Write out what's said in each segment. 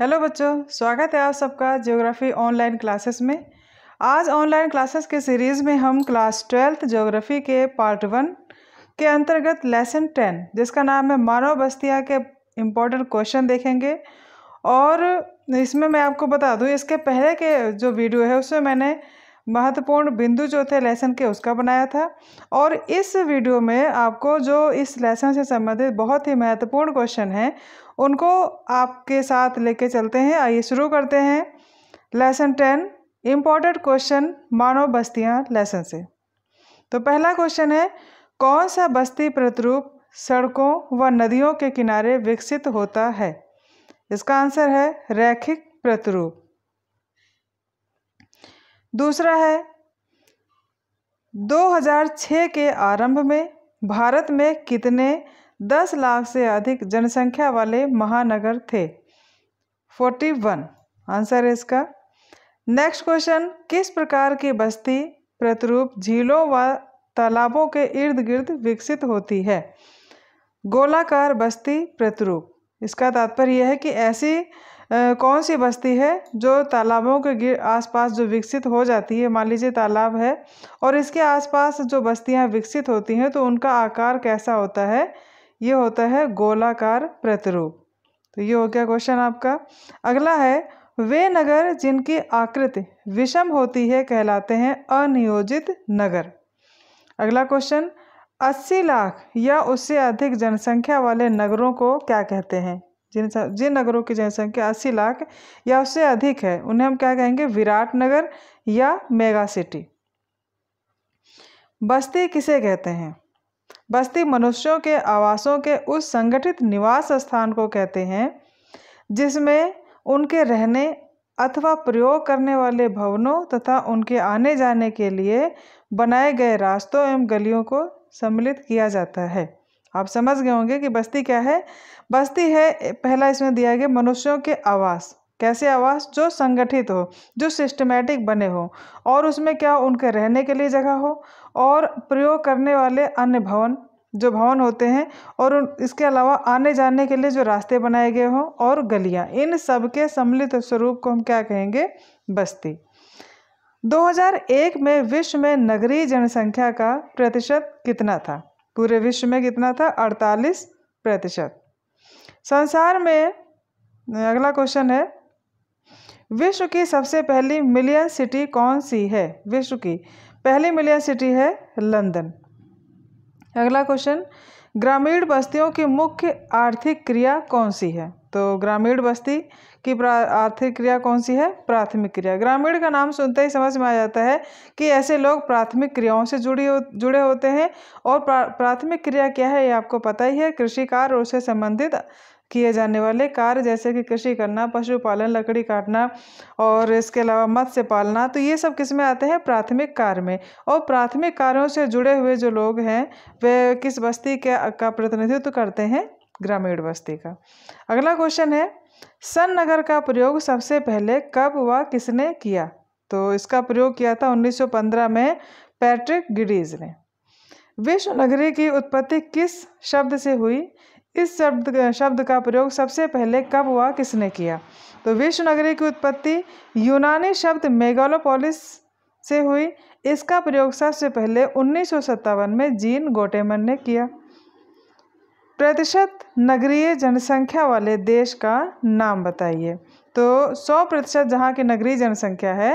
hello बच्चों स्वागत है आप सबका ज्योग्राफी ऑनलाइन क्लासेस में आज ऑनलाइन क्लासेस के सीरीज़ में हम क्लास ट्वेल्थ ज्योग्राफी के पार्ट वन के अंतर्गत लेसन टेन जिसका नाम है मानव बस्तियाँ के इम्पोर्टेंट क्वेश्चन देखेंगे और इसमें मैं आपको बता दूँ इसके पहले के जो वीडियो है उसमें मैंने महत्वपूर्ण बिंदु जो थे लेसन के उसका बनाया था और इस वीडियो में आपको जो इस लेसन से संबंधित बहुत ही महत्वपूर्ण क्वेश्चन है उनको आपके साथ लेके चलते हैं आइए शुरू करते हैं लेसन टेन इम्पॉर्टेंट क्वेश्चन मानव बस्तियाँ लेसन से तो पहला क्वेश्चन है कौन सा बस्ती प्रतिरूप सड़कों व नदियों के किनारे विकसित होता है इसका आंसर है रैखिक प्रतिरूप दूसरा है 2006 के आरंभ में भारत में कितने दस लाख से अधिक जनसंख्या वाले महानगर थे फोर्टी वन आंसर है इसका नेक्स्ट क्वेश्चन किस प्रकार की बस्ती प्रतिरूप झीलों व तालाबों के इर्द गिर्द विकसित होती है गोलाकार बस्ती प्रतिरूप इसका तात्पर्य यह है कि ऐसी आ, कौन सी बस्ती है जो तालाबों के आसपास जो विकसित हो जाती है मान लीजिए तालाब है और इसके आसपास जो बस्तियां विकसित होती हैं तो उनका आकार कैसा होता है ये होता है गोलाकार प्रतिरूप तो ये हो गया क्वेश्चन आपका अगला है वे नगर जिनकी आकृति विषम होती है कहलाते हैं अनियोजित नगर अगला क्वेश्चन 80 लाख या उससे अधिक जनसंख्या वाले नगरों को क्या कहते हैं जिन जिन नगरों की जनसंख्या 80 लाख या उससे अधिक है उन्हें हम क्या कहेंगे विराट नगर या मेगा सिटी बस्ती किसे कहते हैं बस्ती मनुष्यों के आवासों के उस संगठित निवास स्थान को कहते हैं जिसमें उनके रहने अथवा प्रयोग करने वाले भवनों तथा उनके आने जाने के लिए बनाए गए रास्तों एवं गलियों को सम्मिलित किया जाता है आप समझ गए होंगे कि बस्ती क्या है बस्ती है पहला इसमें दिया गया मनुष्यों के आवास कैसे आवास जो संगठित हो जो सिस्टमेटिक बने हो और उसमें क्या उनके रहने के लिए जगह हो और प्रयोग करने वाले अन्य भवन जो भवन होते हैं और इसके अलावा आने जाने के लिए जो रास्ते बनाए गए हों और गलियां इन सब के सम्मिलित स्वरूप को हम क्या कहेंगे बस्ती 2001 में विश्व में नगरीय जनसंख्या का प्रतिशत कितना था पूरे विश्व में कितना था 48 प्रतिशत संसार में अगला क्वेश्चन है विश्व की सबसे पहली मिलियन सिटी कौन सी है विश्व की पहली मिलियन सिटी है लंदन अगला क्वेश्चन ग्रामीण बस्तियों की मुख्य आर्थिक क्रिया कौन सी है तो ग्रामीण बस्ती कि आर्थिक क्रिया कौन सी है प्राथमिक क्रिया ग्रामीण का नाम सुनते ही समझ में आ जाता है कि ऐसे लोग प्राथमिक क्रियाओं से जुड़ी हो, जुड़े होते हैं और प्रा, प्राथमिक क्रिया क्या है ये आपको पता ही है कृषि कार्य और उससे संबंधित किए जाने वाले कार्य जैसे कि कृषि करना पशुपालन लकड़ी काटना और इसके अलावा मत्स्य पालना तो ये सब किस में आते हैं प्राथमिक कार्य में और प्राथमिक कार्यों से जुड़े हुए जो लोग हैं वे किस बस्ती के का प्रतिनिधित्व करते हैं ग्रामीण बस्ती का अगला क्वेश्चन है सन नगर का प्रयोग सबसे पहले कब व किसने किया तो इसका प्रयोग किया था 1915 में पैट्रिक गिडीज ने विश्व नगरी की उत्पत्ति किस शब्द से हुई इस शब्द शब्द का प्रयोग सबसे पहले कब व किसने किया तो विश्व नगरी की उत्पत्ति यूनानी शब्द मेगालोपोलिस से हुई इसका प्रयोग सबसे पहले उन्नीस में जीन गोटेमन ने किया प्रतिशत नगरीय जनसंख्या वाले देश का नाम बताइए तो सौ प्रतिशत जहाँ की नगरीय जनसंख्या है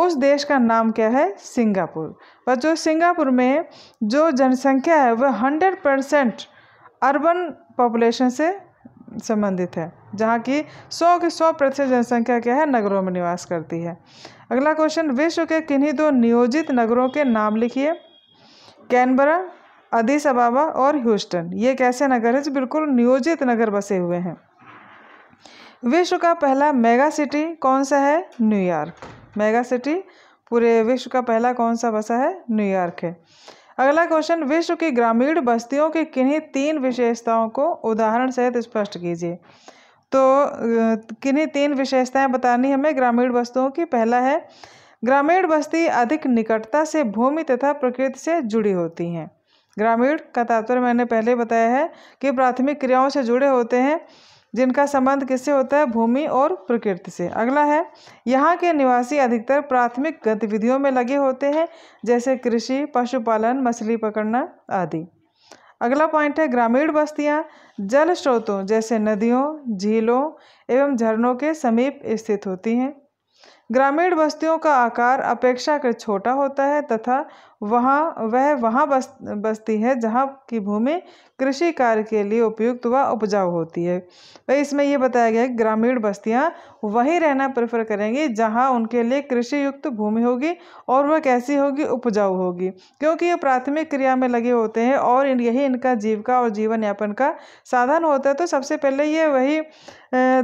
उस देश का नाम क्या है सिंगापुर जो सिंगापुर में जो जनसंख्या है वह हंड्रेड परसेंट अर्बन पॉपुलेशन से संबंधित है जहाँ की सौ के सौ प्रतिशत जनसंख्या क्या है नगरों में निवास करती है अगला क्वेश्चन विश्व के किन्हीं दो नियोजित नगरों के नाम लिखिए कैनबरा अदिस अबाबा और ह्यूस्टन ये कैसे नगर हैं जो बिल्कुल नियोजित नगर बसे हुए हैं विश्व का पहला मेगा सिटी कौन सा है न्यूयॉर्क मेगा सिटी पूरे विश्व का पहला कौन सा बसा है न्यूयॉर्क है अगला क्वेश्चन विश्व की ग्रामीण बस्तियों की किन्हीं तीन विशेषताओं को उदाहरण सहित स्पष्ट कीजिए तो किन्हीं तीन विशेषताएं बतानी हमें ग्रामीण बस्तियों की पहला है ग्रामीण बस्ती अधिक निकटता से भूमि तथा प्रकृति से जुड़ी होती हैं ग्रामीण का तात्पर्य मैंने पहले बताया है कि प्राथमिक क्रियाओं से जुड़े होते हैं जिनका संबंध किससे होता है भूमि और प्रकृति से अगला है यहाँ के निवासी अधिकतर प्राथमिक गतिविधियों में लगे होते हैं जैसे कृषि पशुपालन मछली पकड़ना आदि अगला पॉइंट है ग्रामीण बस्तियाँ जल स्रोतों जैसे नदियों झीलों एवं झरनों के समीप स्थित होती हैं ग्रामीण बस्तियों का आकार अपेक्षाकृत छोटा होता है तथा वहाँ वह वहाँ बस बस्ती है जहाँ की भूमि कृषि कार्य के लिए उपयुक्त व उपजाऊ होती है वह इसमें यह बताया गया है ग्रामीण बस्तियाँ वहीं रहना प्रेफर करेंगी जहाँ उनके लिए कृषि युक्त भूमि होगी और वह कैसी होगी उपजाऊ होगी क्योंकि ये प्राथमिक क्रिया में लगे होते हैं और यही इनका जीविका और जीवन यापन का साधन होता है तो सबसे पहले ये वही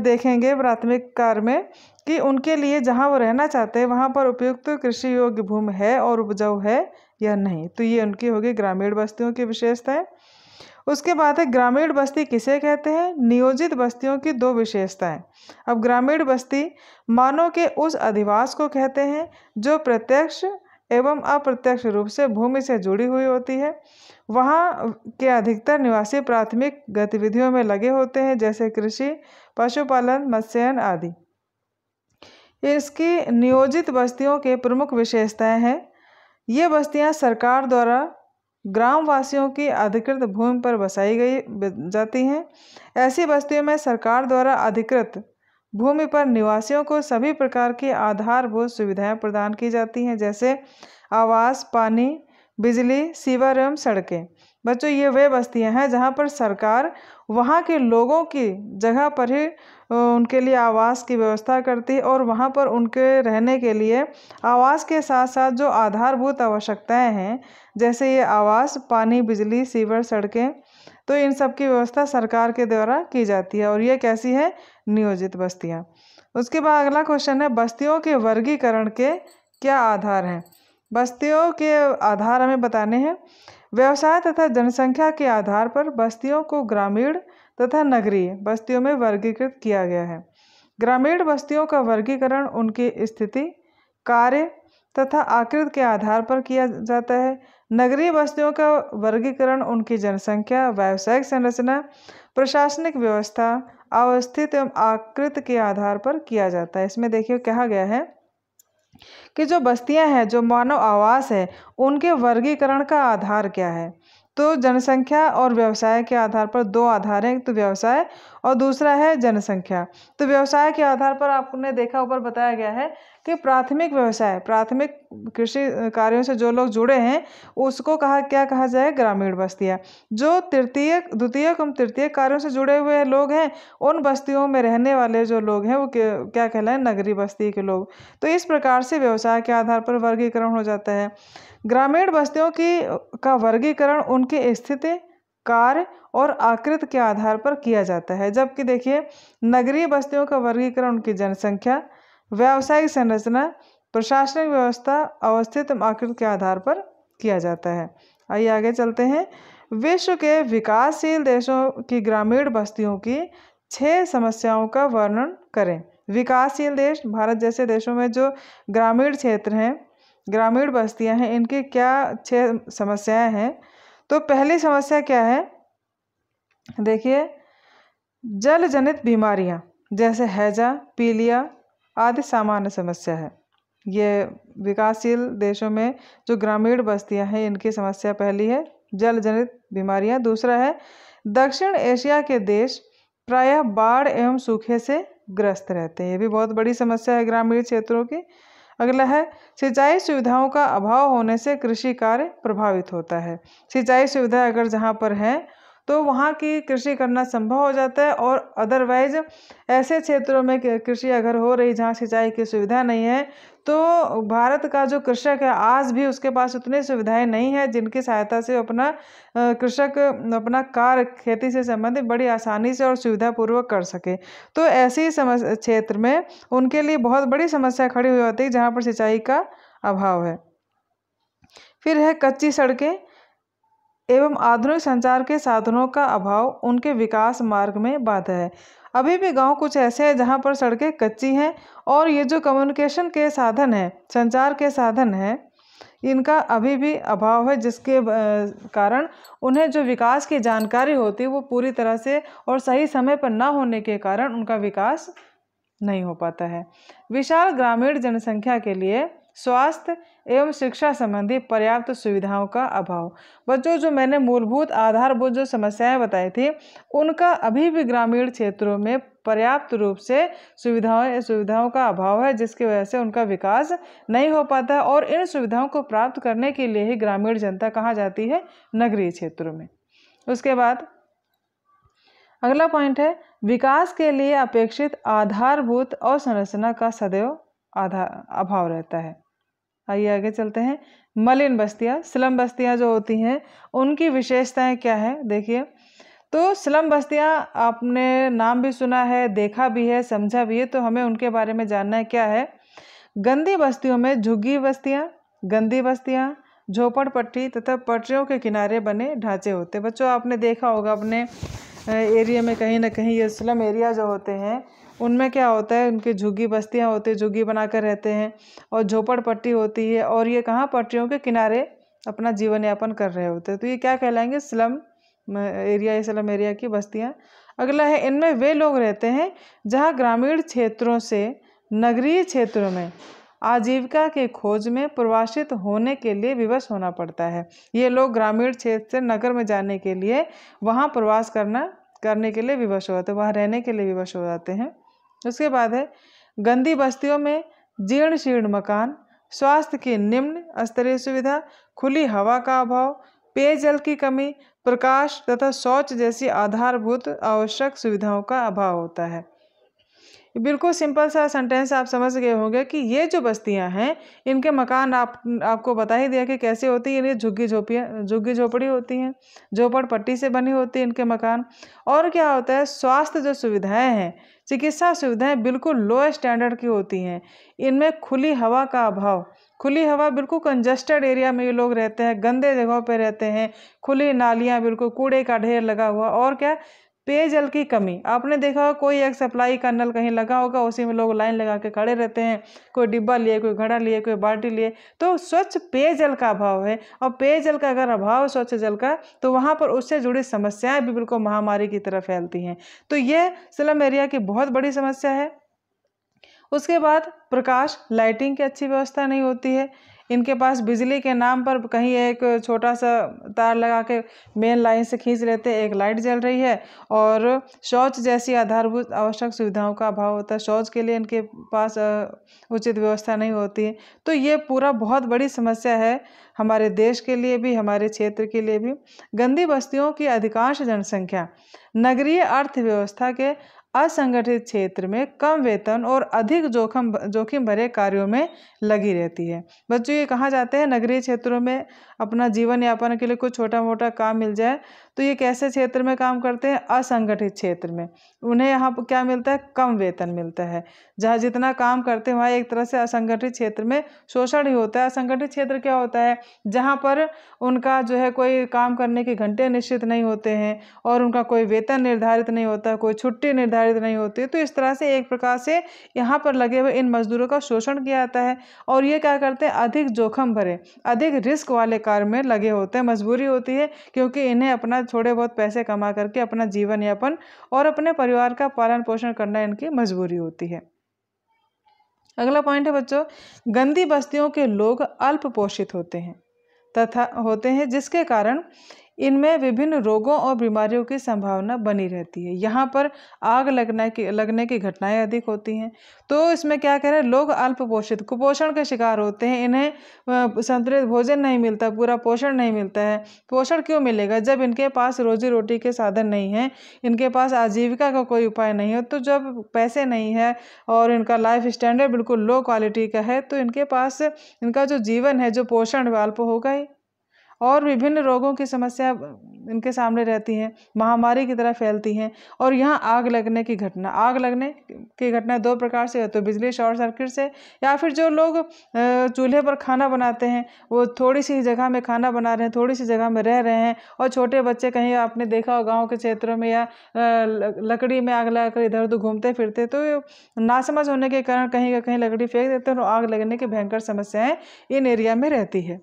देखेंगे प्राथमिक कार्य में कि उनके लिए जहाँ वो रहना चाहते हैं वहाँ पर उपयुक्त कृषि योग्य भूमि है और उपजाऊ है या नहीं तो ये उनकी होगी ग्रामीण बस्तियों की विशेषताएँ उसके बाद है ग्रामीण बस्ती किसे कहते हैं नियोजित बस्तियों की दो विशेषताएं अब ग्रामीण बस्ती मानव के उस अधिवास को कहते हैं जो प्रत्यक्ष एवं अप्रत्यक्ष रूप से भूमि से जुड़ी हुई होती है वहाँ के अधिकतर निवासी प्राथमिक गतिविधियों में लगे होते हैं जैसे कृषि पशुपालन मत्स्यन आदि इसकी नियोजित बस्तियों के प्रमुख विशेषताएं हैं ये बस्तियां सरकार द्वारा ग्रामवासियों की अधिकृत भूमि पर बसाई गई जाती हैं ऐसी बस्तियों में सरकार द्वारा अधिकृत भूमि पर निवासियों को सभी प्रकार की आधारभूत सुविधाएं प्रदान की जाती हैं जैसे आवास पानी बिजली सीवर एवं सड़कें बच्चों ये वे बस्तियां हैं जहाँ पर सरकार वहाँ के लोगों की जगह पर ही उनके लिए आवास की व्यवस्था करती है और वहाँ पर उनके रहने के लिए आवास के साथ साथ जो आधारभूत आवश्यकताएँ हैं जैसे ये आवास पानी बिजली सीवर सड़कें तो इन सब की व्यवस्था सरकार के द्वारा की जाती है और ये कैसी है नियोजित बस्तियाँ उसके बाद अगला क्वेश्चन है बस्तियों के वर्गीकरण के क्या आधार हैं बस्तियों के आधार हमें बताने हैं व्यवसाय तथा जनसंख्या के आधार पर बस्तियों को ग्रामीण तथा नगरीय बस्तियों में वर्गीकृत किया गया है ग्रामीण बस्तियों का वर्गीकरण उनकी स्थिति कार्य तथा आकृति के आधार पर किया जाता है नगरीय बस्तियों का वर्गीकरण उनकी जनसंख्या व्यावसायिक संरचना प्रशासनिक व्यवस्था अवस्थित एवं आकृति के आधार पर किया जाता है इसमें देखिए कहा गया है कि जो बस्तियां हैं जो मानव आवास है उनके वर्गीकरण का आधार क्या है तो जनसंख्या और व्यवसाय के आधार पर दो आधार हैं एक तो व्यवसाय और दूसरा है जनसंख्या तो व्यवसाय के आधार पर आपने देखा ऊपर बताया गया है कि प्राथमिक व्यवसाय प्राथमिक कृषि कार्यों से जो लोग जुड़े हैं उसको कहा क्या कहा जाए ग्रामीण बस्तियाँ जो तृतीय द्वितीय एवं तृतीय कार्यों से जुड़े हुए लोग हैं उन बस्तियों में रहने वाले जो लोग हैं वो क्या कहलाएं नगरी बस्ती के लोग तो इस प्रकार से व्यवसाय के आधार पर वर्गीकरण हो जाता है ग्रामीण बस्तियों की का वर्गीकरण उनकी स्थिति कार्य और आकृत के आधार पर किया जाता है जबकि देखिए नगरीय बस्तियों का वर्गीकरण उनकी जनसंख्या व्यावसायिक संरचना प्रशासनिक व्यवस्था अवस्थित आकृत के आधार पर किया जाता है आइए आगे चलते हैं विश्व के विकासशील देशों की ग्रामीण बस्तियों की छः समस्याओं का वर्णन करें विकासशील देश भारत जैसे देशों में जो ग्रामीण क्षेत्र हैं ग्रामीण बस्तियां हैं इनके क्या छह समस्याएं हैं तो पहली समस्या क्या है देखिए जल जनित बीमारियां जैसे हैजा पीलिया आदि सामान्य समस्या है ये विकासशील देशों में जो ग्रामीण बस्तियां हैं इनकी समस्या पहली है जल जनित बीमारियां दूसरा है दक्षिण एशिया के देश प्रायः बाढ़ एवं सूखे से ग्रस्त रहते हैं ये भी बहुत बड़ी समस्या है ग्रामीण क्षेत्रों की अगला है सिंचाई सुविधाओं का अभाव होने से कृषि कार्य प्रभावित होता है सिंचाई सुविधा अगर जहाँ पर है तो वहाँ की कृषि करना संभव हो जाता है और अदरवाइज ऐसे क्षेत्रों में कृषि अगर हो रही जहाँ सिंचाई की सुविधा नहीं है तो भारत का जो कृषक है आज भी उसके पास उतनी सुविधाएं नहीं है जिनकी सहायता से अपना कृषक अपना कार्य खेती से संबंधित बड़ी आसानी से और सुविधापूर्वक कर सके तो ऐसे समस् क्षेत्र में उनके लिए बहुत बड़ी समस्या खड़ी हुई होती है जहाँ पर सिंचाई का अभाव है फिर है कच्ची सड़कें एवं आधुनिक संचार के साधनों का अभाव उनके विकास मार्ग में बाधा है अभी भी गांव कुछ ऐसे हैं जहां पर सड़कें कच्ची हैं और ये जो कम्युनिकेशन के साधन हैं संचार के साधन हैं इनका अभी भी अभाव है जिसके कारण उन्हें जो विकास की जानकारी होती है वो पूरी तरह से और सही समय पर ना होने के कारण उनका विकास नहीं हो पाता है विशाल ग्रामीण जनसंख्या के लिए स्वास्थ्य एवं शिक्षा संबंधी पर्याप्त सुविधाओं का अभाव बच्चों जो मैंने मूलभूत आधारभूत जो समस्याएं बताई थी उनका अभी भी ग्रामीण क्षेत्रों में पर्याप्त रूप से सुविधाओं सुविधाओं का अभाव है जिसकी वजह से उनका विकास नहीं हो पाता है और इन सुविधाओं को प्राप्त करने के लिए ही ग्रामीण जनता कहाँ जाती है नगरीय क्षेत्रों में उसके बाद अगला पॉइंट है विकास के लिए अपेक्षित आधारभूत अवसंरचना का सदैव आधार अभाव रहता है आइए आगे चलते हैं मलिन बस्तियाँ स्लम बस्तियाँ जो होती हैं उनकी विशेषताएं क्या है देखिए तो स्लम बस्तियाँ आपने नाम भी सुना है देखा भी है समझा भी है तो हमें उनके बारे में जानना है क्या है गंदी बस्तियों में झुग्गी बस्तियाँ गंदी बस्तियाँ पट्टी तथा पटरियों के किनारे बने ढांचे होते बच्चों आपने देखा होगा अपने एरिया में कहीं ना कहीं ये स्लम एरिया जो होते हैं उनमें क्या होता है उनकी झुग्गी बस्तियाँ होती है झुग्गी बनाकर रहते हैं और पट्टी होती है और ये कहाँ पट्टियों के किनारे अपना जीवन यापन कर रहे होते हैं तो ये क्या कहलाएंगे स्लम एरिया या स्लम एरिया की बस्तियाँ अगला है इनमें वे लोग रहते हैं जहाँ ग्रामीण क्षेत्रों से नगरीय क्षेत्रों में आजीविका के खोज में प्रवासित होने के लिए विवश होना पड़ता है ये लोग ग्रामीण क्षेत्र से नगर में जाने के लिए वहाँ प्रवास करना करने के लिए विवश हो जाते हैं वहाँ रहने के लिए विवश हो जाते हैं उसके बाद है गंदी बस्तियों में जीर्ण शीर्ण मकान स्वास्थ्य की निम्न स्तरीय सुविधा खुली हवा का अभाव पेयजल की कमी प्रकाश तथा शौच जैसी आधारभूत आवश्यक सुविधाओं का अभाव होता है बिल्कुल सिंपल सा सेंटेंस आप समझ गए होंगे कि ये जो बस्तियां हैं इनके मकान आप आपको बता ही दिया कि कैसे होती है ये झुग्गी झोपियाँ झुग्गी झोपड़ी होती हैं झोपड़ पट्टी से बनी होती है इनके मकान और क्या होता है स्वास्थ्य जो सुविधाएं हैं चिकित्सा सुविधाएं बिल्कुल लो स्टैंडर्ड की होती हैं इनमें खुली हवा का अभाव खुली हवा बिल्कुल कंजस्टेड एरिया में ये लोग रहते हैं गंदे जगहों पर रहते हैं खुली नालियाँ बिल्कुल कूड़े का ढेर लगा हुआ और क्या पेयजल की कमी आपने देखा होगा कोई एक सप्लाई का नल कहीं लगा होगा उसी में लोग लाइन लगा के खड़े रहते हैं कोई डिब्बा लिए कोई घड़ा लिए कोई बाल्टी लिए तो स्वच्छ पेयजल का अभाव है और पेयजल का अगर अभाव है स्वच्छ जल का तो वहाँ पर उससे जुड़ी समस्याएं भी बिल्कुल महामारी की तरह फैलती हैं तो यह सिलम एरिया की बहुत बड़ी समस्या है उसके बाद प्रकाश लाइटिंग की अच्छी व्यवस्था नहीं होती है इनके पास बिजली के नाम पर कहीं एक छोटा सा तार लगा के मेन लाइन से खींच लेते एक लाइट जल रही है और शौच जैसी आधारभूत आवश्यक सुविधाओं का अभाव होता है शौच के लिए इनके पास उचित व्यवस्था नहीं होती तो ये पूरा बहुत बड़ी समस्या है हमारे देश के लिए भी हमारे क्षेत्र के लिए भी गंदी बस्तियों की अधिकांश जनसंख्या नगरीय अर्थव्यवस्था के असंगठित क्षेत्र में कम वेतन और अधिक जोखम जोखिम भरे कार्यों में लगी रहती है बच्चों ये कहा जाते हैं नगरीय क्षेत्रों में अपना जीवन यापन के लिए कोई छोटा मोटा काम मिल जाए तो ये कैसे क्षेत्र में काम करते हैं असंगठित क्षेत्र में उन्हें यहाँ पर क्या मिलता है कम वेतन मिलता है जहाँ जितना काम करते हैं वहाँ एक तरह से असंगठित क्षेत्र में शोषण ही होता है असंगठित क्षेत्र क्या होता है जहाँ पर उनका जो है कोई काम करने के घंटे निश्चित नहीं होते हैं और उनका कोई वेतन निर्धारित नहीं होता कोई छुट्टी निर्धारित नहीं होती तो इस तरह से एक प्रकार से यहाँ पर लगे हुए इन मजदूरों का शोषण किया जाता है और ये क्या करते हैं अधिक जोखम भरे अधिक रिस्क वाले कार्य में लगे होते हैं मजबूरी होती है क्योंकि इन्हें अपना थोड़े बहुत पैसे कमा करके अपना जीवन यापन और अपने परिवार का पालन पोषण करना इनकी मजबूरी होती है अगला पॉइंट है बच्चों गंदी बस्तियों के लोग अल्प पोषित होते हैं तथा होते हैं जिसके कारण इनमें विभिन्न रोगों और बीमारियों की संभावना बनी रहती है यहाँ पर आग लगने की लगने की घटनाएं अधिक होती हैं तो इसमें क्या कह रहे हैं लोग अल्प पोषित कुपोषण के शिकार होते हैं इन्हें संतुलित भोजन नहीं मिलता पूरा पोषण नहीं मिलता है पोषण क्यों मिलेगा जब इनके पास रोजी रोटी के साधन नहीं हैं इनके पास आजीविका का कोई उपाय नहीं हो तो जब पैसे नहीं है और इनका लाइफ स्टैंडर्ड बिल्कुल लो क्वालिटी का है तो इनके पास इनका जो जीवन है जो पोषण अल्प होगा ही और विभिन्न रोगों की समस्या इनके सामने रहती हैं महामारी की तरह फैलती हैं और यहाँ आग लगने की घटना आग लगने की घटना दो प्रकार से है तो बिजली शॉर्ट सर्किट से या फिर जो लोग चूल्हे पर खाना बनाते हैं वो थोड़ी सी जगह में खाना बना रहे हैं थोड़ी सी जगह में रह रहे हैं और छोटे बच्चे कहीं आपने देखा हो गाँव के क्षेत्रों में या लकड़ी में आग लगाकर इधर उधर घूमते फिरते तो नासमझ होने के कारण कहीं का कहीं लकड़ी फेंक देते हैं और आग लगने की भयंकर समस्याएँ इन एरिया में रहती है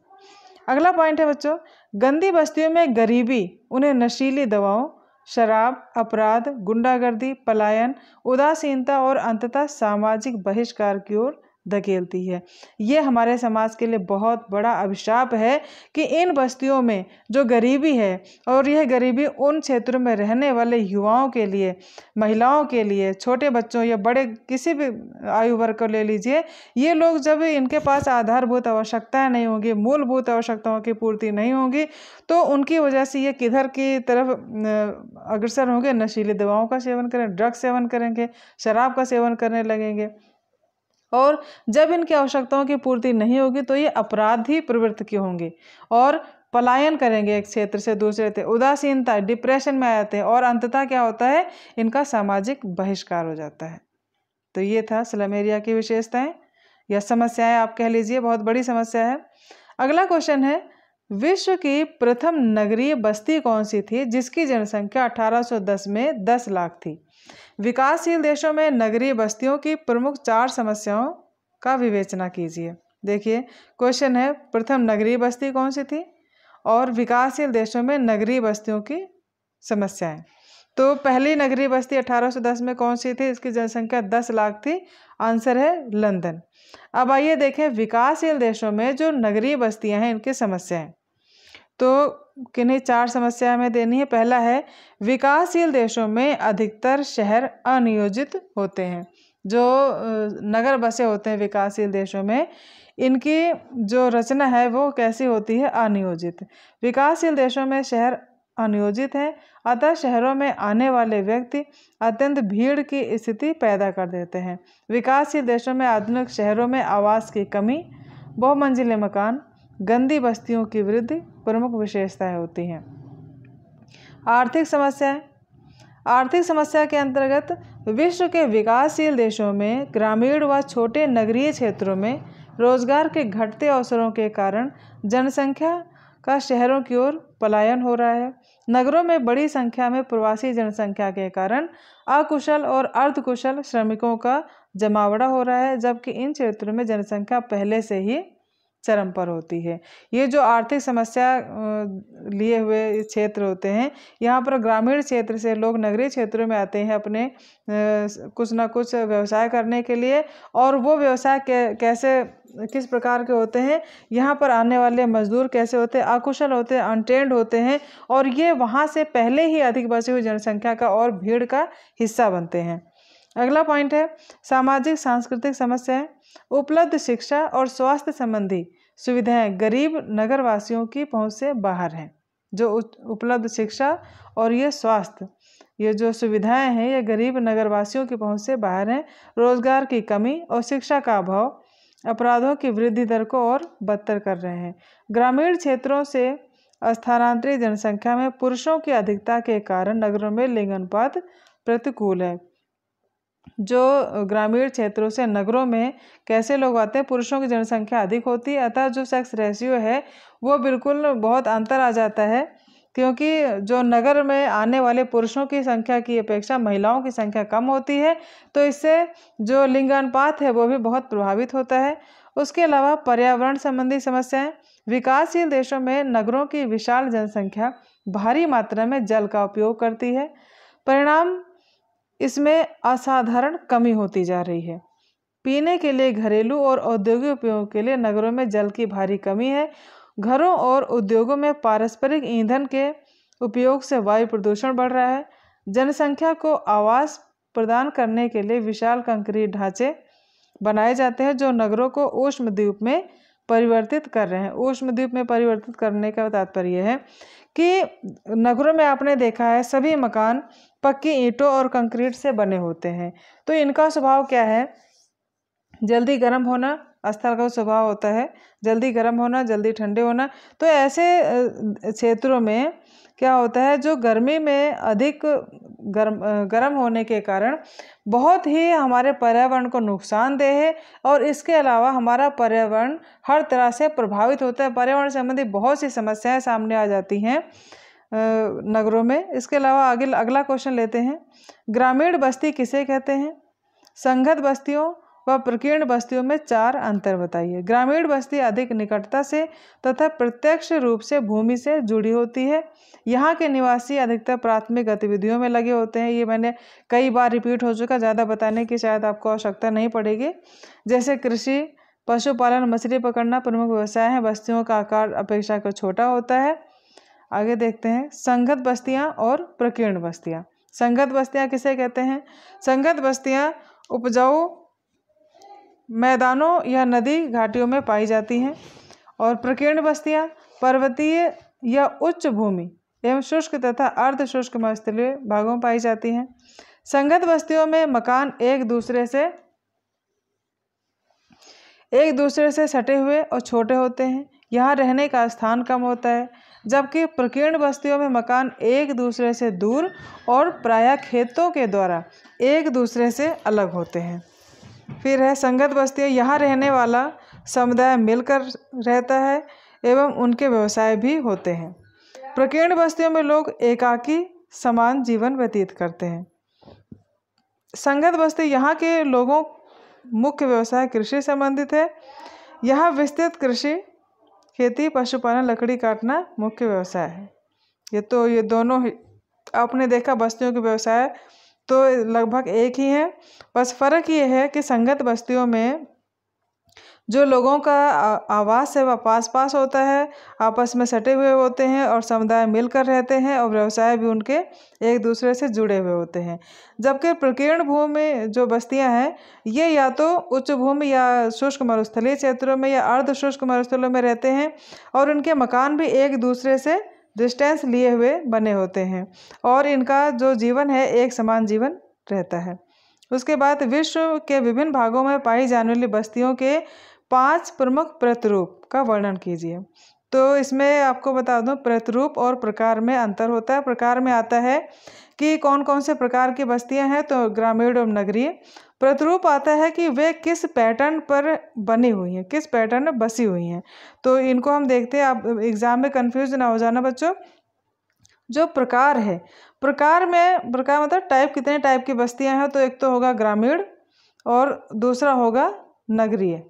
अगला पॉइंट है बच्चों गंदी बस्तियों में गरीबी उन्हें नशीली दवाओं शराब अपराध गुंडागर्दी पलायन उदासीनता और अंततः सामाजिक बहिष्कार की ओर धकेलती है ये हमारे समाज के लिए बहुत बड़ा अभिशाप है कि इन बस्तियों में जो गरीबी है और यह गरीबी उन क्षेत्रों में रहने वाले युवाओं के लिए महिलाओं के लिए छोटे बच्चों या बड़े किसी भी आयु वर्ग को ले लीजिए ये लोग जब इनके पास आधारभूत आवश्यकताएँ नहीं होंगी मूलभूत आवश्यकताओं की पूर्ति नहीं होगी तो उनकी वजह से ये किधर की तरफ अग्रसर होंगे नशीली दवाओं का सेवन करें ड्रग्स सेवन करेंगे शराब का सेवन करने लगेंगे और जब इनकी आवश्यकताओं की पूर्ति नहीं होगी तो ये अपराधी प्रवृत्ति के होंगे और पलायन करेंगे एक क्षेत्र से दूसरे थे उदासीनता डिप्रेशन में आ जाते हैं और अंततः क्या होता है इनका सामाजिक बहिष्कार हो जाता है तो ये था स्लम एरिया की विशेषताएं या समस्याएं आप कह लीजिए बहुत बड़ी समस्या है अगला क्वेश्चन है विश्व की प्रथम नगरीय बस्ती कौन सी थी जिसकी जनसंख्या 1810 में 10 लाख थी विकासशील देशों में नगरीय बस्तियों की प्रमुख चार समस्याओं का विवेचना कीजिए देखिए क्वेश्चन है प्रथम नगरीय बस्ती कौन सी थी और विकासशील देशों में नगरीय बस्तियों की समस्याएं तो पहली नगरीय बस्ती 1810 में कौन सी थी इसकी जनसंख्या 10 लाख थी आंसर है लंदन अब आइए देखें विकासशील देशों में जो नगरीय बस्तियां हैं इनकी समस्याएं तो किन्हीं चार समस्या हमें देनी है पहला है विकासशील देशों में अधिकतर शहर अनियोजित होते हैं जो नगर बसे होते हैं विकासशील देशों में इनकी जो रचना है वो कैसी होती है अनियोजित विकासशील देशों में शहर अनियोजित हैं अतः शहरों में आने वाले व्यक्ति अत्यंत भीड़ की स्थिति पैदा कर देते हैं विकासशील देशों में आधुनिक शहरों में आवास की कमी बहुमंजिले मकान गंदी बस्तियों की वृद्धि प्रमुख विशेषताएं होती हैं आर्थिक समस्याएं आर्थिक समस्या के अंतर्गत विश्व के विकासशील देशों में ग्रामीण व छोटे नगरीय क्षेत्रों में रोजगार के घटते अवसरों के कारण जनसंख्या का शहरों की ओर पलायन हो रहा है नगरों में बड़ी संख्या में प्रवासी जनसंख्या के कारण अकुशल और अर्धकुशल श्रमिकों का जमावड़ा हो रहा है जबकि इन क्षेत्रों में जनसंख्या पहले से ही चरम पर होती है ये जो आर्थिक समस्या लिए हुए क्षेत्र होते हैं यहाँ पर ग्रामीण क्षेत्र से लोग नगरीय क्षेत्रों में आते हैं अपने कुछ ना कुछ व्यवसाय करने के लिए और वो व्यवसाय कैसे किस प्रकार के होते हैं यहाँ पर आने वाले मजदूर कैसे होते हैं अकुशल होते हैं अनटेंड होते हैं और ये वहाँ से पहले ही अधिक बसी हुई जनसंख्या का और भीड़ का हिस्सा बनते हैं अगला पॉइंट है सामाजिक सांस्कृतिक समस्याएं उपलब्ध शिक्षा और स्वास्थ्य संबंधी सुविधाएं गरीब नगरवासियों की पहुंच से बाहर हैं जो उपलब्ध शिक्षा और ये स्वास्थ्य ये जो सुविधाएं हैं ये गरीब नगरवासियों की पहुंच से बाहर हैं रोजगार की कमी और शिक्षा का अभाव अपराधों की वृद्धि दर को और बदतर कर रहे हैं ग्रामीण क्षेत्रों से स्थानांतरित जनसंख्या में पुरुषों की अधिकता के कारण नगरों में लिंगानुपात प्रतिकूल है जो ग्रामीण क्षेत्रों से नगरों में कैसे लोग आते हैं पुरुषों की जनसंख्या अधिक होती है अतः जो सेक्स रेशियो है वो बिल्कुल बहुत अंतर आ जाता है क्योंकि जो नगर में आने वाले पुरुषों की संख्या की अपेक्षा महिलाओं की संख्या कम होती है तो इससे जो लिंगानुपात है वो भी बहुत प्रभावित होता है उसके अलावा पर्यावरण संबंधी समस्याएं विकासशील देशों में नगरों की विशाल जनसंख्या भारी मात्रा में जल का उपयोग करती है परिणाम इसमें असाधारण कमी होती जा रही है पीने के लिए घरेलू और औद्योगिक उपयोग के लिए नगरों में जल की भारी कमी है घरों और उद्योगों में पारस्परिक ईंधन के उपयोग से वायु प्रदूषण बढ़ रहा है जनसंख्या को आवास प्रदान करने के लिए विशाल कंक्रीट ढांचे बनाए जाते हैं जो नगरों को उष्म द्वीप में परिवर्तित कर रहे हैं ऊष्म द्वीप में परिवर्तित करने का तात्पर्य है कि नगरों में आपने देखा है सभी मकान पक्की ईंटों और कंक्रीट से बने होते हैं तो इनका स्वभाव क्या है जल्दी गर्म होना स्थल का स्वभाव होता है जल्दी गर्म होना जल्दी ठंडे होना तो ऐसे क्षेत्रों में क्या होता है जो गर्मी में अधिक गर्म गर्म होने के कारण बहुत ही हमारे पर्यावरण को नुकसान दे है और इसके अलावा हमारा पर्यावरण हर तरह से प्रभावित होता है पर्यावरण संबंधी बहुत सी समस्याएं सामने आ जाती हैं नगरों में इसके अलावा आगे अगला क्वेश्चन लेते हैं ग्रामीण बस्ती किसे कहते हैं संगत बस्तियों व प्रकीर्ण बस्तियों में चार अंतर बताइए ग्रामीण बस्ती अधिक निकटता से तथा प्रत्यक्ष रूप से भूमि से जुड़ी होती है यहाँ के निवासी अधिकतर प्राथमिक गतिविधियों में लगे होते हैं ये मैंने कई बार रिपीट हो चुका ज़्यादा बताने की शायद आपको आवश्यकता नहीं पड़ेगी जैसे कृषि पशुपालन मछली पकड़ना प्रमुख व्यवसाय है बस्तियों का आकार अपेक्षा का छोटा होता है आगे देखते हैं संगत बस्तियाँ और प्रकीर्ण बस्तियाँ संगत बस्तियाँ किसे कहते हैं संगत बस्तियाँ उपजाऊ मैदानों या नदी घाटियों में पाई जाती हैं और प्रकीर्ण बस्तियाँ पर्वतीय या उच्च भूमि एवं शुष्क तथा अर्ध शुष्क मस्तलीय भागों में पाई जाती हैं संगत बस्तियों में मकान एक दूसरे से एक दूसरे से सटे हुए और छोटे होते हैं यहाँ रहने का स्थान कम होता है जबकि प्रकीर्ण बस्तियों में मकान एक दूसरे से दूर और प्रायः खेतों के द्वारा एक दूसरे से अलग होते हैं फिर है संगत बस्तियाँ यहाँ रहने वाला समुदाय मिलकर रहता है एवं उनके व्यवसाय भी होते हैं प्रकीर्ण बस्तियों में लोग एकाकी समान जीवन व्यतीत करते हैं संगत बस्ती यहाँ के लोगों मुख्य व्यवसाय कृषि संबंधित है यहाँ विस्तृत कृषि खेती पशुपालन लकड़ी काटना मुख्य व्यवसाय है ये तो ये दोनों ही आपने देखा बस्तियों के व्यवसाय तो लगभग एक ही हैं बस फ़र्क ये है कि संगत बस्तियों में जो लोगों का आवास है वह पास पास होता है आपस में सटे हुए होते हैं और समुदाय मिलकर रहते हैं और व्यवसाय भी उनके एक दूसरे से जुड़े हुए होते हैं जबकि प्रकीर्ण भूमि जो बस्तियां हैं ये या तो उच्च भूमि या शुष्क मरुस्थलीय क्षेत्रों में या अर्ध शुष्क मरुस्थलों में रहते हैं और उनके मकान भी एक दूसरे से डिस्टेंस लिए हुए बने होते हैं और इनका जो जीवन है एक समान जीवन रहता है उसके बाद विश्व के विभिन्न भागों में पाई जाने वाली बस्तियों के पांच प्रमुख प्रतिरूप का वर्णन कीजिए तो इसमें आपको बता दूं प्रतिरूप और प्रकार में अंतर होता है प्रकार में आता है कि कौन कौन से प्रकार की बस्तियां हैं तो ग्रामीण और नगरीय प्रतिरूप आता है कि वे किस पैटर्न पर बनी हुई हैं किस पैटर्न में बसी हुई हैं तो इनको हम देखते हैं आप एग्ज़ाम में कंफ्यूज ना हो जाना बच्चों जो प्रकार है प्रकार में प्रकार मतलब टाइप कितने टाइप की बस्तियां हैं तो एक तो होगा ग्रामीण और दूसरा होगा नगरीय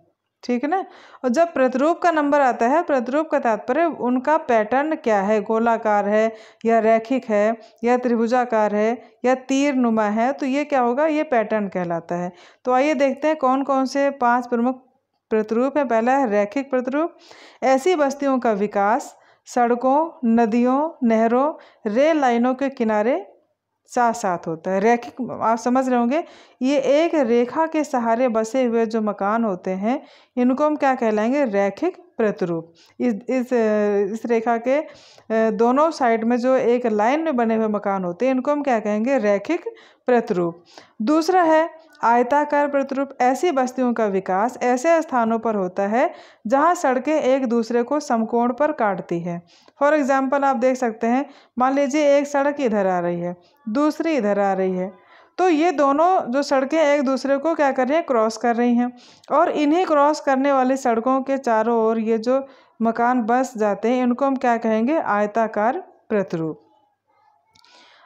ठीक है ना और जब प्रतिरूप का नंबर आता है प्रतिरूप का तात्पर्य उनका पैटर्न क्या है गोलाकार है या रैखिक है या त्रिभुजाकार है या तीर नुमा है तो ये क्या होगा ये पैटर्न कहलाता है तो आइए देखते हैं कौन कौन से पांच प्रमुख प्रतिरूप है पहला है रैखिक प्रतिरूप ऐसी बस्तियों का विकास सड़कों नदियों नहरों रेल लाइनों के किनारे साथ साथ होता है रैखिक आप समझ रहे होंगे ये एक रेखा के सहारे बसे हुए जो मकान होते हैं इनको हम क्या कहलाएंगे रैखिक प्रतिरूप इस इस इस रेखा के दोनों साइड में जो एक लाइन में बने हुए मकान होते हैं इनको हम क्या कहेंगे रैखिक प्रतिरूप दूसरा है आयताकार प्रतिरूप ऐसी बस्तियों का विकास ऐसे स्थानों पर होता है जहां सड़कें एक दूसरे को समकोण पर काटती है फॉर एग्जाम्पल आप देख सकते हैं मान लीजिए एक सड़क इधर आ रही है दूसरी इधर आ रही है तो ये दोनों जो सड़कें एक दूसरे को क्या कर रही हैं क्रॉस कर रही हैं और इन्हीं क्रॉस करने वाली सड़कों के चारों ओर ये जो मकान बस जाते हैं इनको हम क्या कहेंगे आयताकार प्रतिरूप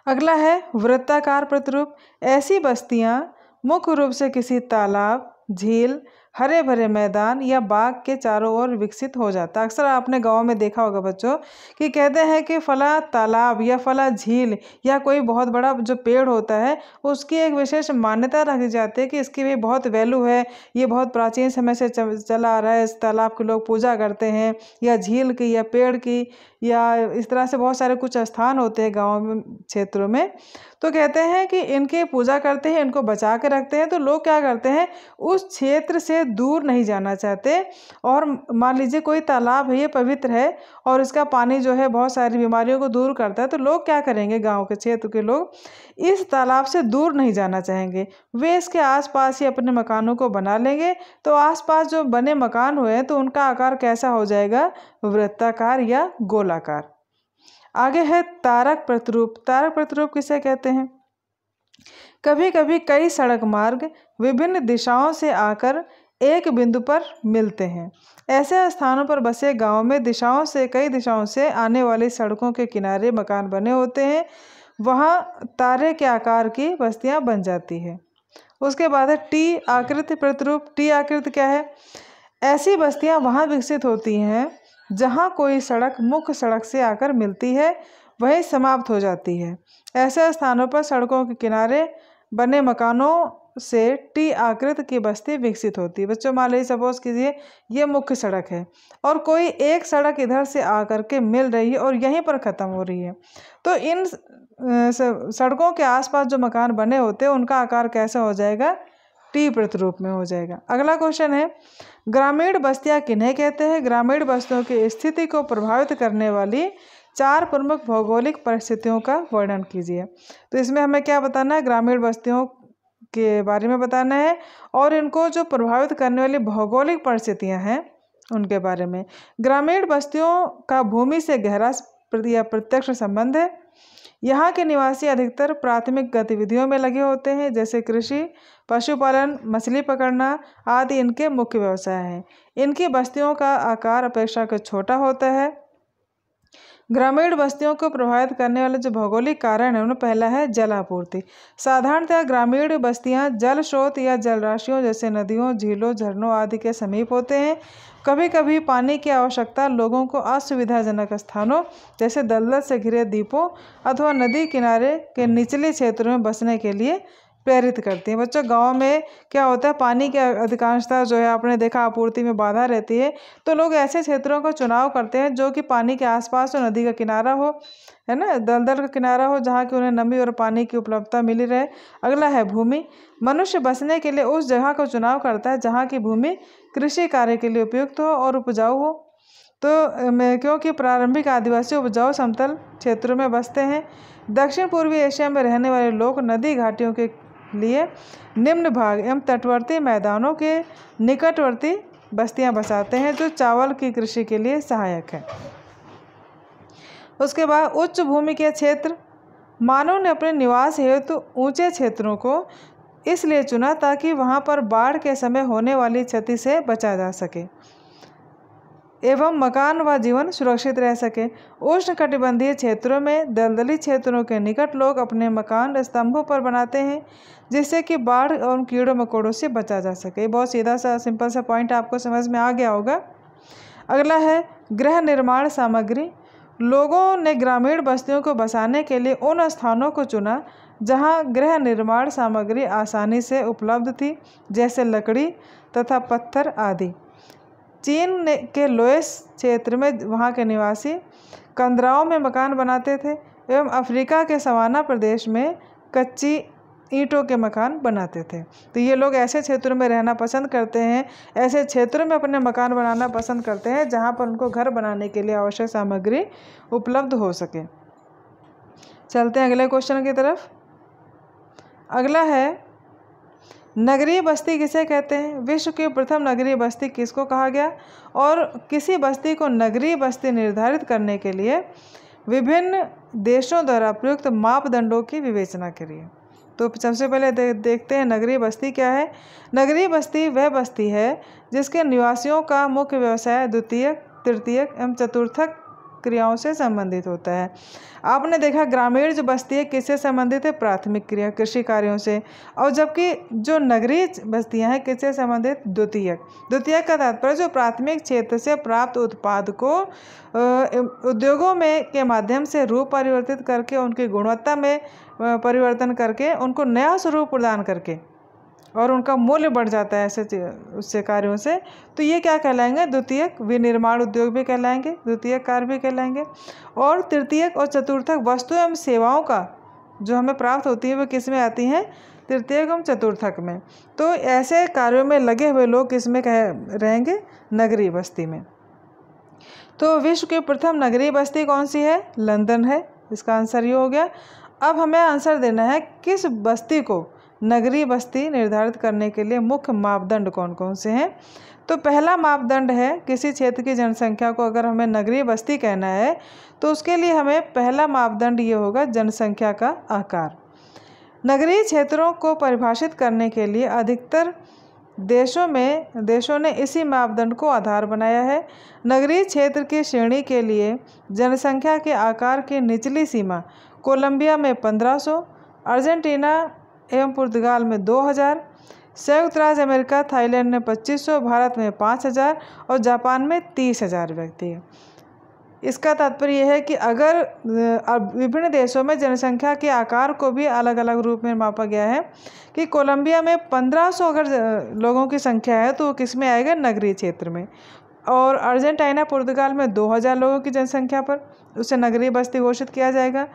अगला है वृत्ताकार प्रतिरूप ऐसी बस्तियाँ मुख्य रूप से किसी तालाब झील हरे भरे मैदान या बाग के चारों ओर विकसित हो जाता है अक्सर आपने गांव में देखा होगा बच्चों कि कहते हैं कि फला तालाब या फला झील या कोई बहुत बड़ा जो पेड़ होता है उसकी एक विशेष मान्यता रखी जाती है कि इसकी भी बहुत वैल्यू है ये बहुत प्राचीन समय से चला आ रहा है इस तालाब के लोग पूजा करते हैं या झील की या पेड़ की या इस तरह से बहुत सारे कुछ स्थान होते हैं गाँव क्षेत्रों में तो कहते हैं कि इनके पूजा करते हैं इनको बचा के रखते हैं तो लोग क्या करते हैं उस क्षेत्र से दूर नहीं जाना चाहते और मान लीजिए कोई तालाब है ये पवित्र है और इसका पानी जो है बहुत सारी बीमारियों को दूर करता है तो लोग क्या करेंगे गाँव के क्षेत्र के लोग इस तालाब से दूर नहीं जाना चाहेंगे वे इसके आस ही अपने मकानों को बना लेंगे तो आस जो बने मकान हुए हैं तो उनका आकार कैसा हो जाएगा वृत्ताकार या गोलाकार आगे है तारक प्रतिरूप तारक प्रतिरूप किसे कहते हैं कभी कभी कई सड़क मार्ग विभिन्न दिशाओं से आकर एक बिंदु पर मिलते हैं ऐसे स्थानों पर बसे गांव में दिशाओं से कई दिशाओं से आने वाली सड़कों के किनारे मकान बने होते हैं वहाँ तारे के आकार की बस्तियाँ बन जाती है उसके बाद है टी आकृति प्रतिरूप टी आकृति क्या है ऐसी बस्तियाँ वहाँ विकसित होती हैं जहाँ कोई सड़क मुख्य सड़क से आकर मिलती है वहीं समाप्त हो जाती है ऐसे स्थानों पर सड़कों के किनारे बने मकानों से टी आकृत की बस्ती विकसित होती है बच्चों मान लीजिए सपोज कीजिए ये मुख्य सड़क है और कोई एक सड़क इधर से आकर के मिल रही है और यहीं पर ख़त्म हो रही है तो इन सड़कों के आसपास जो मकान बने होते हैं उनका आकार कैसा हो जाएगा टी प्रतिरूप में हो जाएगा अगला क्वेश्चन है ग्रामीण बस्तियां किन्हें कहते हैं ग्रामीण बस्तियों की स्थिति को प्रभावित करने वाली चार प्रमुख भौगोलिक परिस्थितियों का वर्णन कीजिए तो इसमें हमें क्या बताना है ग्रामीण बस्तियों के बारे में बताना है और इनको जो प्रभावित करने वाली भौगोलिक परिस्थितियाँ हैं उनके बारे में ग्रामीण बस्तियों का भूमि से गहरा या प्रत्यक्ष संबंध है यहाँ के निवासी अधिकतर प्राथमिक गतिविधियों में लगे होते हैं जैसे कृषि पशुपालन मछली पकड़ना आदि इनके मुख्य व्यवसाय हैं इनकी बस्तियों का आकार अपेक्षा का छोटा होता है ग्रामीण बस्तियों को प्रभावित करने वाले जो भौगोलिक कारण है उनमें पहला है जल आपूर्ति साधारणतः ग्रामीण बस्तियां जल स्रोत या जल राशियों जैसे नदियों झीलों झरनों आदि के समीप होते हैं कभी कभी पानी की आवश्यकता लोगों को असुविधाजनक स्थानों जैसे दलदल से घिरे द्वीपों अथवा नदी किनारे के निचले क्षेत्रों में बसने के लिए प्रेरित करती है बच्चों गांव में क्या होता है पानी की अधिकांशता जो है आपने देखा आपूर्ति में बाधा रहती है तो लोग ऐसे क्षेत्रों का चुनाव करते हैं जो कि पानी के आसपास और नदी का किनारा हो है ना दलदल का किनारा हो जहाँ की उन्हें नमी और पानी की उपलब्धता मिली रहे अगला है भूमि मनुष्य बसने के लिए उस जगह का चुनाव करता है जहाँ की भूमि कृषि कार्य के लिए उपयुक्त हो और उपजाऊ हो तो क्योंकि प्रारंभिक आदिवासी उपजाऊ समतल क्षेत्रों में बसते हैं दक्षिण पूर्वी एशिया में रहने वाले लोग नदी घाटियों के लिए निम्न भाग एवं तटवर्ती मैदानों के निकटवर्ती बस्तियां बसाते हैं जो चावल की कृषि के लिए सहायक है उसके बाद उच्च भूमि के क्षेत्र मानव ने अपने निवास हेतु तो ऊंचे क्षेत्रों को इसलिए चुना ताकि वहाँ पर बाढ़ के समय होने वाली क्षति से बचा जा सके एवं मकान व जीवन सुरक्षित रह सके उष्णकटिबंधीय क्षेत्रों में दलदली क्षेत्रों के निकट लोग अपने मकान स्तंभों पर बनाते हैं जिससे कि बाढ़ और कीड़ों मकोड़ों से बचा जा सके बहुत सीधा सा सिंपल सा पॉइंट आपको समझ में आ गया होगा अगला है गृह निर्माण सामग्री लोगों ने ग्रामीण बस्तियों को बसाने के लिए उन स्थानों को चुना जहाँ गृह निर्माण सामग्री आसानी से उपलब्ध थी जैसे लकड़ी तथा पत्थर आदि चीन ने के लोएस क्षेत्र में वहाँ के निवासी कंदराओं में मकान बनाते थे एवं अफ्रीका के सवाना प्रदेश में कच्ची ईंटों के मकान बनाते थे तो ये लोग ऐसे क्षेत्रों में रहना पसंद करते हैं ऐसे क्षेत्रों में अपने मकान बनाना पसंद करते हैं जहाँ पर उनको घर बनाने के लिए आवश्यक सामग्री उपलब्ध हो सके चलते हैं अगले क्वेश्चन की तरफ अगला है नगरीय बस्ती किसे कहते हैं विश्व की प्रथम नगरीय बस्ती किसको कहा गया और किसी बस्ती को नगरीय बस्ती निर्धारित करने के लिए विभिन्न देशों द्वारा प्रयुक्त मापदंडों की विवेचना करिए तो सबसे पहले दे, देखते हैं नगरीय बस्ती क्या है नगरीय बस्ती वह बस्ती है जिसके निवासियों का मुख्य व्यवसाय द्वितीयक तृतीयक एवं चतुर्थक क्रियाओं से संबंधित होता है आपने देखा ग्रामीण जो बस्ती है किससे संबंधित है प्राथमिक क्रिया कृषि कार्यों से और जबकि जो नगरीय बस्तियां हैं किससे संबंधित द्वितीयक द्वितीयक का तात्पर्य जो प्राथमिक क्षेत्र से प्राप्त उत्पाद को उद्योगों में के माध्यम से रूप परिवर्तित करके उनकी गुणवत्ता में परिवर्तन करके उनको नया स्वरूप प्रदान करके और उनका मूल्य बढ़ जाता है ऐसे उससे कार्यों से तो ये क्या कहलाएंगे द्वितीयक विनिर्माण उद्योग भी कहलाएंगे द्वितीयक कार्य भी कहलाएंगे और तृतीयक और चतुर्थक वस्तु एवं सेवाओं का जो हमें प्राप्त होती है वो किस में आती हैं तृतीय एवं चतुर्थक में तो ऐसे कार्यों में लगे हुए लोग किसमें कह रहेंगे नगरीय बस्ती में तो विश्व की प्रथम नगरीय बस्ती कौन सी है लंदन है इसका आंसर ये हो गया अब हमें आंसर देना है किस बस्ती को नगरीय बस्ती निर्धारित करने के लिए मुख्य मापदंड कौन कौन से हैं तो पहला मापदंड है किसी क्षेत्र की जनसंख्या को अगर हमें नगरीय बस्ती कहना है तो उसके लिए हमें पहला मापदंड ये होगा जनसंख्या का आकार नगरीय क्षेत्रों को परिभाषित करने के लिए अधिकतर देशों में देशों ने इसी मापदंड को आधार बनाया है नगरीय क्षेत्र की श्रेणी के लिए जनसंख्या के आकार की निचली सीमा कोलंबिया में 1500, अर्जेंटीना एवं पुर्तगाल में 2000 संयुक्त राज्य अमेरिका थाईलैंड में 2500 भारत में 5000 और जापान में 30000 व्यक्ति इसका तात्पर्य यह है कि अगर विभिन्न देशों में जनसंख्या के आकार को भी अलग अलग रूप में मापा गया है कि कोलंबिया में 1500 अगर लोगों की संख्या है तो वो किस में आएगा नगरीय क्षेत्र में और अर्जेंटीना पुर्तगाल में 2000 लोगों की जनसंख्या पर उसे नगरीय बस्ती घोषित किया जाएगा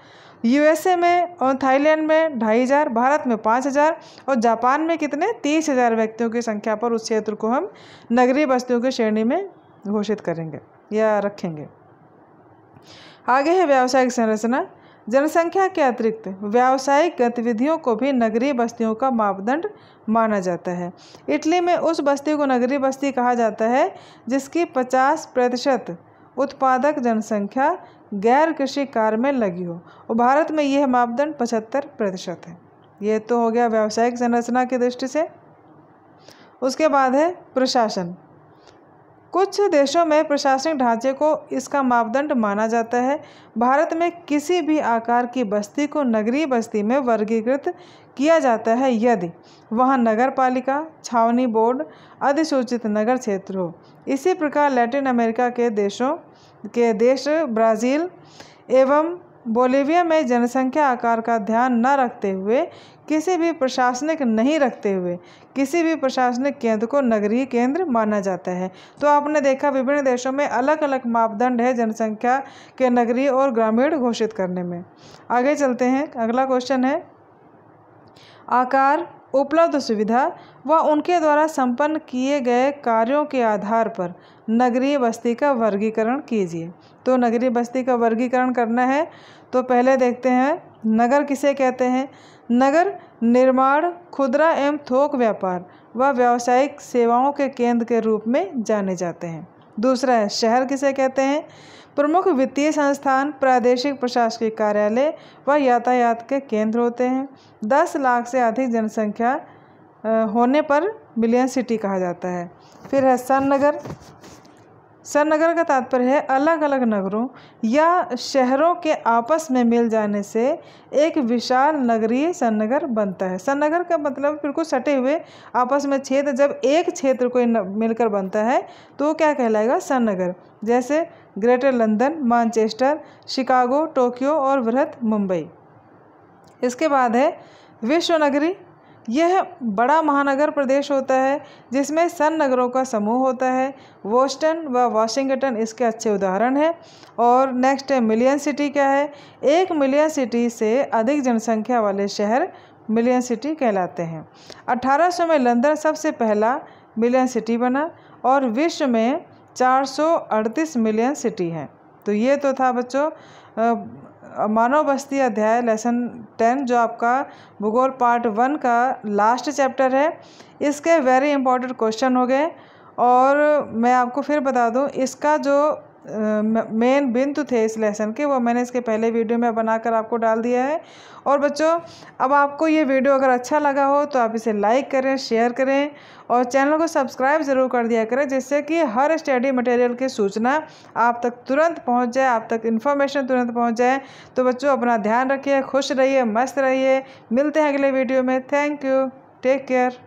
यूएसए में और थाईलैंड में ढाई हज़ार भारत में पाँच हज़ार और जापान में कितने तीस हज़ार व्यक्तियों की संख्या पर उस क्षेत्र को हम नगरीय बस्तियों की श्रेणी में घोषित करेंगे या रखेंगे आगे है व्यावसायिक संरचना जनसंख्या के अतिरिक्त व्यावसायिक गतिविधियों को भी नगरीय बस्तियों का मापदंड माना जाता है इटली में उस बस्ती को नगरीय बस्ती कहा जाता है जिसकी 50 प्रतिशत उत्पादक जनसंख्या गैर कृषि कार्य में लगी हो और भारत में यह मापदंड पचहत्तर प्रतिशत है यह तो हो गया व्यावसायिक संरचना की दृष्टि से उसके बाद है प्रशासन कुछ देशों में प्रशासनिक ढांचे को इसका मापदंड माना जाता है भारत में किसी भी आकार की बस्ती को नगरीय बस्ती में वर्गीकृत किया जाता है यदि वहाँ नगर पालिका छावनी बोर्ड अधिसूचित नगर क्षेत्र हो इसी प्रकार लैटिन अमेरिका के देशों के देश ब्राज़ील एवं बोलीविया में जनसंख्या आकार का ध्यान न रखते हुए किसी भी प्रशासनिक नहीं रखते हुए किसी भी प्रशासनिक केंद्र को नगरीय केंद्र माना जाता है तो आपने देखा विभिन्न देशों में अलग अलग मापदंड है जनसंख्या के नगरीय और ग्रामीण घोषित करने में आगे चलते हैं अगला क्वेश्चन है आकार उपलब्ध सुविधा व उनके द्वारा संपन्न किए गए कार्यों के आधार पर नगरीय बस्ती का वर्गीकरण कीजिए तो नगरीय बस्ती का वर्गीकरण करना है तो पहले देखते हैं नगर किसे कहते हैं नगर निर्माण खुदरा एवं थोक व्यापार व व्यावसायिक सेवाओं के केंद्र के रूप में जाने जाते हैं दूसरा है शहर किसे कहते हैं प्रमुख वित्तीय संस्थान प्रादेशिक प्रशासकीय कार्यालय व यातायात के केंद्र होते हैं दस लाख से अधिक जनसंख्या होने पर मिलियन सिटी कहा जाता है फिर है सन नगर सरनगर का तात्पर्य है अलग अलग नगरों या शहरों के आपस में मिल जाने से एक विशाल नगरीय सरनगर बनता है सरनगर का मतलब बिल्कुल सटे हुए आपस में क्षेत्र जब एक क्षेत्र को मिलकर बनता है तो क्या कहलाएगा सरनगर जैसे greater London Manchester Chicago Tokyo और बृहत मुंबई इसके बाद है विश्व नगरी यह बड़ा महानगर प्रदेश होता है जिसमें सन नगरों का समूह होता है वोस्टन व वॉशिंगटन इसके अच्छे उदाहरण हैं और नेक्स्ट है मिलियन सिटी क्या है एक मिलियन सिटी से अधिक जनसंख्या वाले शहर मिलियन सिटी कहलाते हैं 1800 में लंदन सबसे पहला मिलियन सिटी बना और विश्व में 438 मिलियन सिटी हैं तो ये तो था बच्चों मानव बस्ती अध्याय लेसन टेन जो आपका भूगोल पार्ट वन का लास्ट चैप्टर है इसके वेरी इंपॉर्टेंट क्वेश्चन हो गए और मैं आपको फिर बता दूं इसका जो मेन बिंदु तो थे इस लेसन के वो मैंने इसके पहले वीडियो में बनाकर आपको डाल दिया है और बच्चों अब आपको ये वीडियो अगर अच्छा लगा हो तो आप इसे लाइक करें शेयर करें और चैनल को सब्सक्राइब ज़रूर कर दिया करें जिससे कि हर स्टडी मटेरियल की सूचना आप तक तुरंत पहुंच जाए आप तक इन्फॉर्मेशन तुरंत पहुंच जाए तो बच्चों अपना ध्यान रखिए खुश रहिए मस्त रहिए मिलते हैं अगले वीडियो में थैंक यू टेक केयर